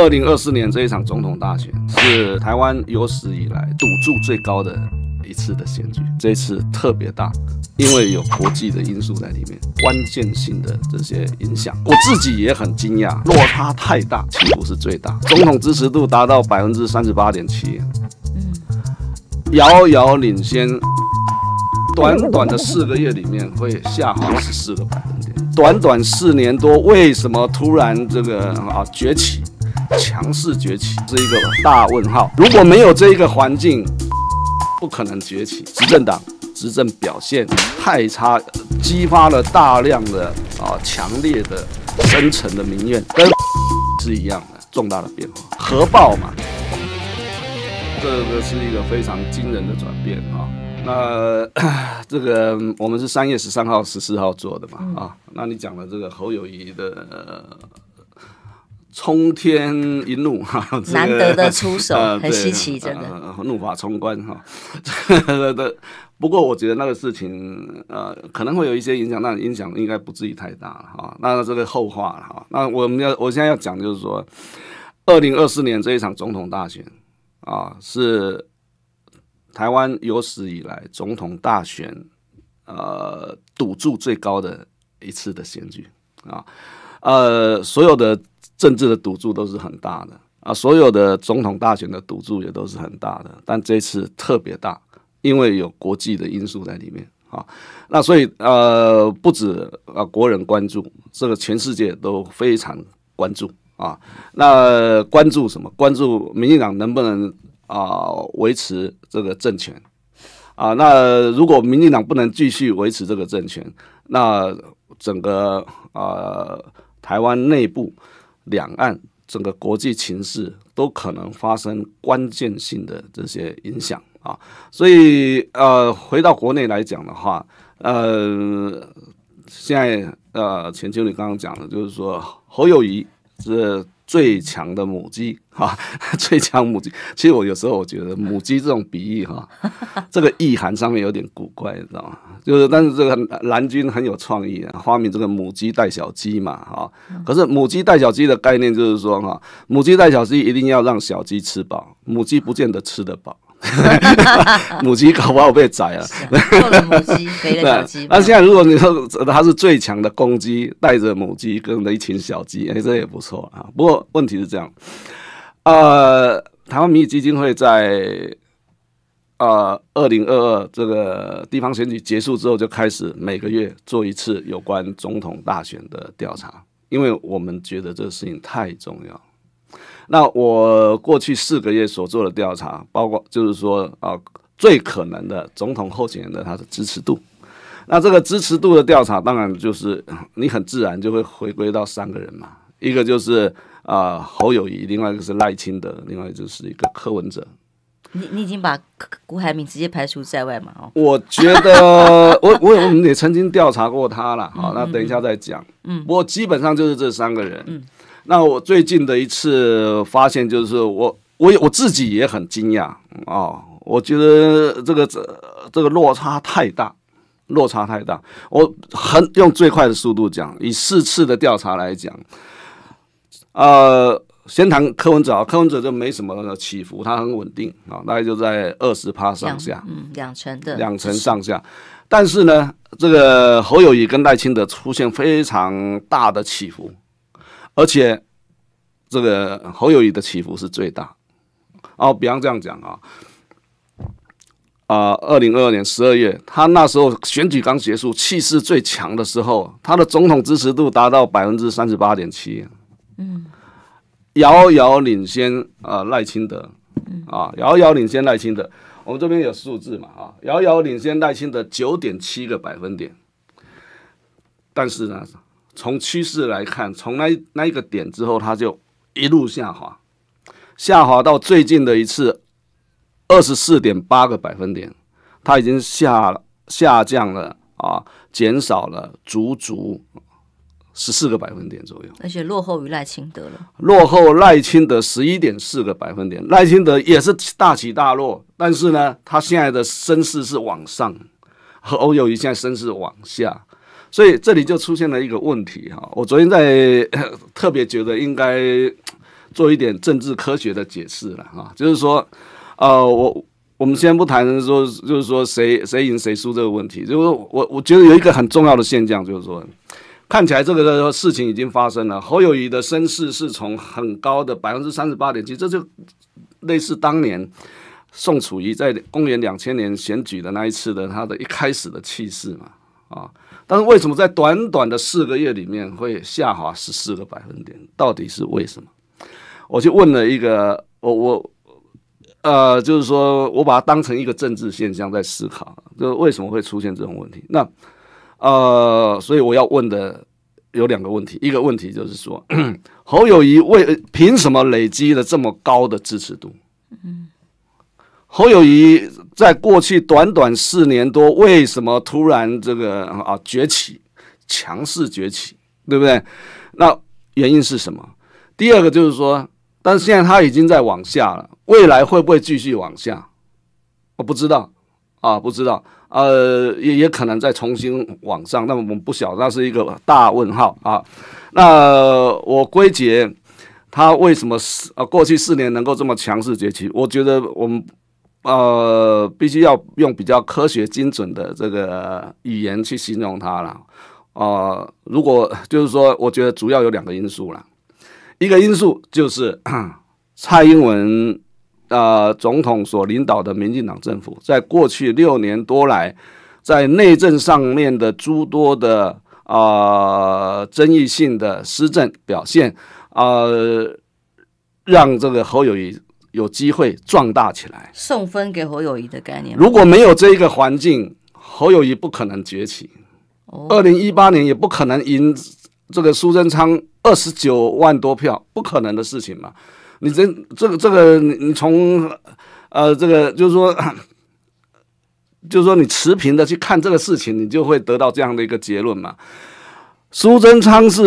二零二四年这一场总统大选是台湾有史以来赌注最高的一次的选举，这次特别大，因为有国际的因素在里面，关键性的这些影响，我自己也很惊讶，落差太大，岂不是最大？总统支持度达到百分之三十八点七，遥遥领先，短短的四个月里面会下滑十四个百分点，短短四年多，为什么突然这个啊崛起？强势崛起是一个大问号，如果没有这一个环境，不可能崛起。执政党执政表现太差，激发了大量的啊强烈的深层的民怨，跟是一样的重大的变化，核爆嘛，这个是一个非常惊人的转变啊。那 这个我们是三月十三号、十四号做的嘛啊？那你讲了这个侯友谊的。冲天一怒 哈，难得的出手，很稀奇，真的怒发冲冠哈。个的，不过我觉得那个事情呃，可能会有一些影响，但影响应该不至于太大了哈。那这个后话了哈。那我们要，我现在要讲就是说，二零二四年这一场总统大选啊，是台湾有史以来总统大选呃赌注最高的一次的选举啊，呃所有的。政治的赌注都是很大的啊，所有的总统大选的赌注也都是很大的，但这次特别大，因为有国际的因素在里面啊。那所以呃，不止啊国人关注，这个全世界都非常关注啊。那关注什么？关注民进党能不能啊维持这个政权啊？那如果民进党不能继续维持这个政权，那整个啊台湾内部。两岸整个国际情势都可能发生关键性的这些影响啊，所以呃，回到国内来讲的话，呃，现在呃，钱经理刚刚讲了，就是说侯友谊是。最强的母鸡，哈，最强母鸡。其实我有时候我觉得母鸡这种比喻，哈，这个意涵上面有点古怪，你知道吗？就是，但是这个蓝军很有创意，发明这个母鸡带小鸡嘛，哈。可是母鸡带小鸡的概念就是说，哈，母鸡带小鸡一定要让小鸡吃饱，母鸡不见得吃得饱。母鸡搞不好被宰了，做母鸡，没了 小鸡。那现在如果你说它是最强的公鸡，带着母鸡跟的一群小鸡，哎，这也不错啊。不过问题是这样，呃，台湾民意基金会在呃二零二二这个地方选举结束之后，就开始每个月做一次有关总统大选的调查，因为我们觉得这个事情太重要。那我过去四个月所做的调查，包括就是说啊，最可能的总统候选人的他的支持度，那这个支持度的调查，当然就是你很自然就会回归到三个人嘛，一个就是啊侯友谊，另外一个是赖清德，另外就是一个柯文哲。你你已经把郭海明直接排除在外嘛？哦，我觉得我我我们也曾经调查过他了，好，那等一下再讲。嗯，不过基本上就是这三个人。嗯。那我最近的一次发现就是，我我我自己也很惊讶啊！我觉得这个这这个落差太大，落差太大。我很用最快的速度讲，以四次的调查来讲，呃，先谈柯文哲，柯文哲就没什么起伏，他很稳定啊，大概就在二十趴上下，嗯，两成的两成上下。但是呢，这个侯友谊跟赖清德出现非常大的起伏。而且，这个侯友谊的起伏是最大。哦，比方这样讲啊，啊，二零二二年十二月，他那时候选举刚结束，气势最强的时候，他的总统支持度达到百分之三十八点七，嗯，遥遥领先啊赖清德，啊，遥遥领先赖清德。我们这边有数字嘛啊，遥遥领先赖清德九点七个百分点。但是呢。从趋势来看，从那那一个点之后，它就一路下滑，下滑到最近的一次二十四点八个百分点，它已经下下降了啊，减少了足足十四个百分点左右，而且落后于赖清德了，落后赖清德十一点四个百分点。赖清德也是大起大落，但是呢，它现在的声势是往上，欧友现在声势往下。所以这里就出现了一个问题哈，我昨天在特别觉得应该做一点政治科学的解释了哈，就是说，呃，我我们先不谈说，就是说谁谁赢谁输这个问题，就是我我觉得有一个很重要的现象，就是说，看起来这个事情已经发生了。侯友谊的身势是从很高的百分之三十八点七，这就类似当年宋楚瑜在公元两千年选举的那一次的他的一开始的气势嘛，啊。但是为什么在短短的四个月里面会下滑十四个百分点？到底是为什么？我就问了一个我我呃，就是说我把它当成一个政治现象在思考，就为什么会出现这种问题？那呃，所以我要问的有两个问题，一个问题就是说，侯友谊为凭什么累积了这么高的支持度？嗯。侯友谊在过去短短四年多，为什么突然这个啊崛起，强势崛起，对不对？那原因是什么？第二个就是说，但是现在他已经在往下了，未来会不会继续往下？我不知道，啊，不知道，呃，也也可能再重新往上，那么我们不晓，那是一个大问号啊。那我归结他为什么四啊过去四年能够这么强势崛起？我觉得我们。呃，必须要用比较科学、精准的这个语言去形容它了。啊，如果就是说，我觉得主要有两个因素了。一个因素就是 蔡英文呃总统所领导的民进党政府，在过去六年多来，在内政上面的诸多的啊争议性的施政表现啊，让这个侯友谊。有机会壮大起来，送分给侯友谊的概念。如果没有这一个环境，侯友谊不可能崛起。二零一八年也不可能赢这个苏贞昌二十九万多票，不可能的事情嘛？你这、这个、这个，你从呃，这个就是说，就是说，你持平的去看这个事情，你就会得到这样的一个结论嘛？苏贞昌是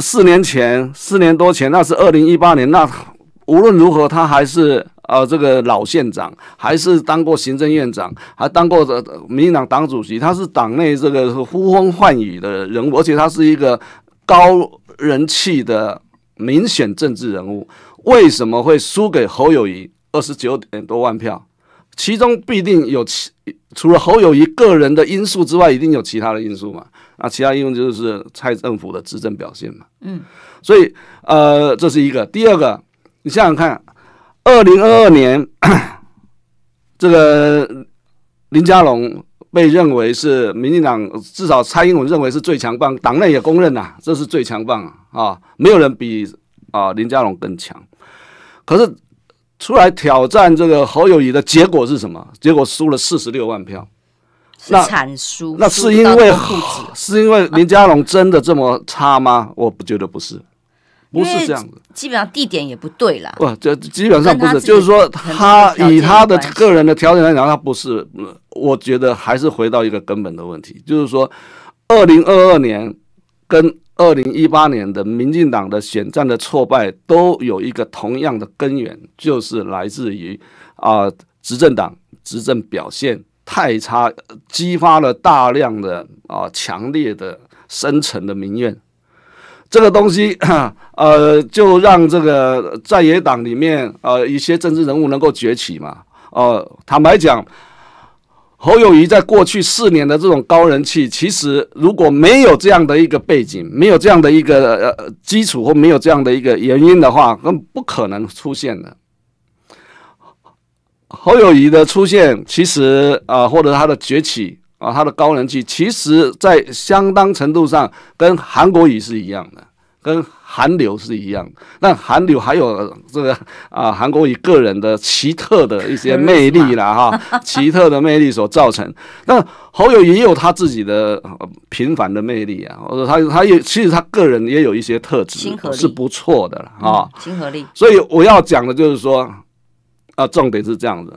四年前、四年多前，那是二零一八年，那。无论如何，他还是啊，这个老县长，还是当过行政院长，还当过的民进党党主席，他是党内这个呼风唤雨的人，物，而且他是一个高人气的民选政治人物，为什么会输给侯友谊二十九点多万票？其中必定有其除了侯友谊个人的因素之外，一定有其他的因素嘛？那其他因素就是蔡政府的执政表现嘛。嗯，所以呃，这是一个，第二个。你想想看，二零二二年，这个林佳龙被认为是民进党，至少蔡英文认为是最强棒，党内也公认呐，这是最强棒啊！没有人比啊林佳龙更强。可是出来挑战这个侯友谊的结果是什么？结果输了四十六万票。惨输。那是因为是因为林佳龙真的这么差吗？我不觉得不是。不是这样子，基本上地点也不对啦。不，这基本上不是，就是说，他以他的个人的条件来讲，他不是。我觉得还是回到一个根本的问题，就是说，二零二二年跟二零一八年的民进党的选战的挫败都有一个同样的根源，就是来自于啊，执政党执政表现太差，激发了大量的啊强烈的深沉的民怨。这个东西，呃，就让这个在野党里面，呃，一些政治人物能够崛起嘛？哦，坦白讲，侯友谊在过去四年的这种高人气，其实如果没有这样的一个背景，没有这样的一个基础，或没有这样的一个原因的话，那不可能出现的。侯友谊的出现，其实啊，或者他的崛起。啊，他的高人气其实，在相当程度上跟韩国瑜是一样的，跟韩流是一样。那韩流还有这个啊，韩国瑜个人的奇特的一些魅力啦，哈，奇特的魅力所造成。那侯友谊也有他自己的平凡的魅力啊，或者他他也其实他个人也有一些特质是不错的了哈，亲和力。所以我要讲的就是说，啊，重点是这样子。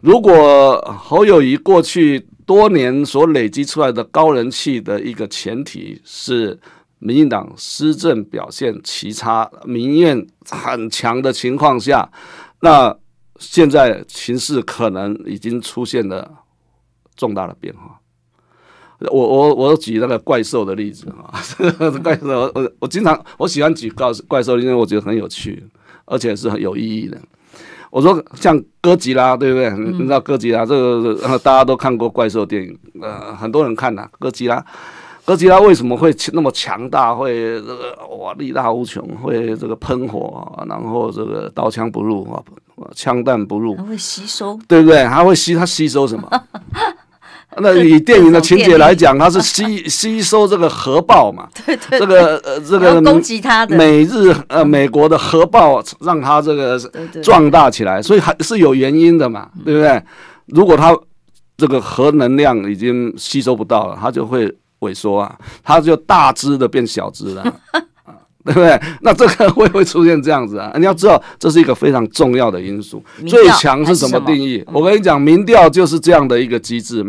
如果侯友谊过去。多年所累积出来的高人气的一个前提是，民进党施政表现奇差，民怨很强的情况下，那现在形势可能已经出现了重大的变化。我我我举那个怪兽的例子啊，怪兽我我经常我喜欢举怪怪兽，因为我觉得很有趣，而且是很有意义的。我说像哥吉拉，对不对？你知道哥吉拉这个大家都看过怪兽电影，呃，很多人看呐。哥吉拉，哥吉拉为什么会那么强大？会这个哇，力大无穷，会这个喷火，然后这个刀枪不入啊，枪弹不入。它会吸收，对不对？它会吸，它吸收什么？那以电影的情节来讲，它是 吸吸收这个核爆嘛，这个呃这个攻击它的美日呃美国的核爆，让它这个壮大起来，所以还是有原因的嘛，对不对？如果它这个核能量已经吸收不到了，它就会萎缩啊，它就大只的变小只了，对不对？那这个会不会出现这样子啊？你要知道，这是一个非常重要的因素。最强是什么定义？我跟你讲，民调就是这样的一个机制。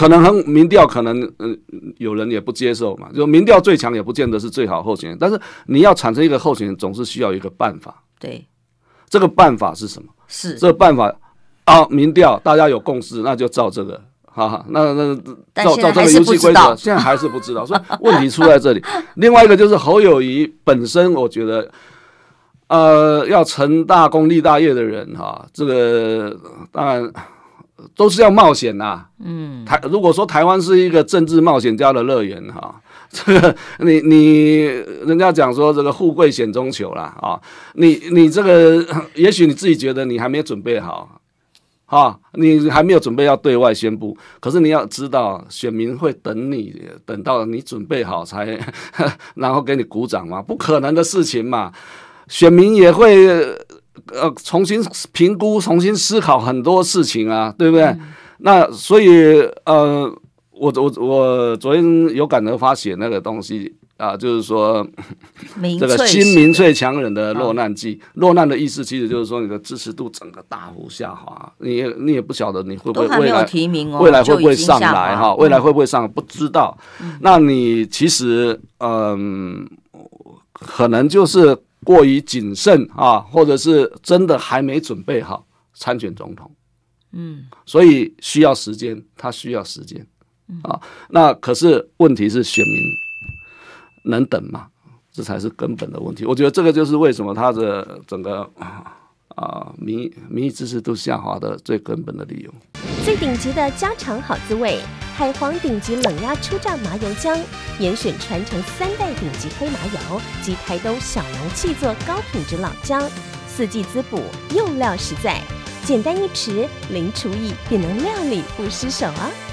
可能很民调，可能嗯，有人也不接受嘛。就民调最强也不见得是最好候选人，但是你要产生一个候选人，总是需要一个办法。对，这个办法是什么？是这个办法啊？民调大家有共识，那就照这个。哈哈，那那照照这个游戏规则，现在还是不知道，所以问题出在这里。另外一个就是侯友谊本身，我觉得，呃，要成大功立大业的人哈，这个当然。都是要冒险呐，嗯，台如果说台湾是一个政治冒险家的乐园哈，这个你你人家讲说这个富贵险中求啦啊，你你这个 也许你自己觉得你还没有准备好，啊，你还没有准备要对外宣布，可是你要知道选民会等你等到你准备好才 然后给你鼓掌嘛，不可能的事情嘛，选民也会。呃，重新评估，重新思考很多事情啊，对不对？那所以呃，我我我昨天有感而发写那个东西啊，就是说 这个新民粹强忍的落难记。落难的意思其实就是说你的支持度整个大幅下滑，你也你也不晓得你会不会未来未来会不会上来哈，未来会不会上不知道。那你其实嗯，可能就是。过于谨慎啊，或者是真的还没准备好参选总统，嗯，所以需要时间，他需要时间，啊，那可是问题是选民能等吗？这才是根本的问题。我觉得这个就是为什么他的整个啊啊民民意支持度下滑的最根本的理由。最顶级的家常好滋味。海皇顶级冷压初榨麻油浆，严选传承三代顶级黑麻油及台东小农气作高品质老姜，四季滋补，用料实在，简单一匙，零厨艺也能料理不失手哦。